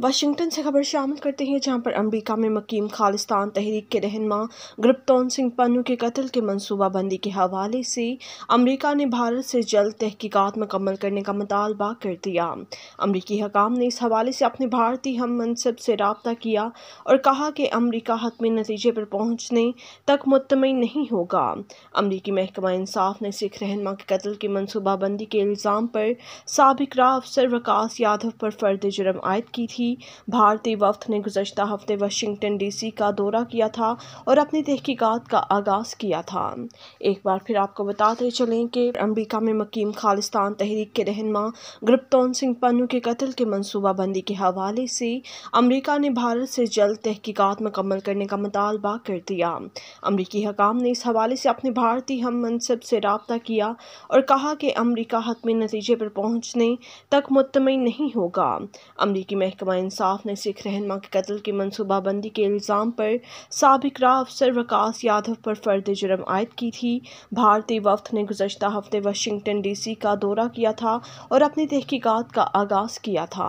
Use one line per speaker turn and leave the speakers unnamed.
Washington से खबर शामिल करते हैं जहां पर अमेरिका में मकीम खालिस्तान तहरीक के रहनमा गिरफ्तौन सिंह पन्नू के कत्ल के मनसूबाबंदी के हवाले से अमेरिका ने भारत से जल्द तहकीकात मुकम्मल करने का मुतालबा कर दिया अमरीकी हकाम ने इस हवाले से अपने भारतीय हम मनसब से रबता किया और कहा कि अमरीका हतमी नतीजे पर पहुँचने तक मतम नहीं होगा अमरीकी महकमा इंसाफ ने सिख रहनमा के कत्ल की मनसूबाबंदी के इल्ज़ाम पर सबक रा अफसर वकास यादव पर फर्द जुर्म आयद की थी की भारतीय वफ्त ने गुजशत हफ्ते वाशिंगटन डीसी का दौरा किया था और अपनी तहकीकत का आगाज़ किया था एक बार फिर आपको बताते चलें कि अमरीका में मकीम खालिस्तान तहरीक के रहनमा गिरफ्तौन सिंह पन्नू के कत्ल के मनसूबाबंदी के हवाले से अमरीका ने भारत से जल्द तहकीकत मुकम्मल करने का मुतालबा कर दिया अमरीकी हकाम ने इस हवाले से अपने भारतीय हम मनसब से रबता किया और कहा कि अमरीका हतमी नतीजे पर पहुँचने तक मुतमिन नहीं होगा अमरीकी महकमा इंसाफ ने सिख रहनमा के कत्ल की मनसूबाबंदी के इल्ज़ाम पर सबक रा अफसर वकास यादव पर फर्द जुर्म आयद की थी भारतीय वफ्त ने गुजशत हफ्ते वाशिंगटन डी सी का दौरा किया था और अपनी तहकीकत का आगाज़ किया था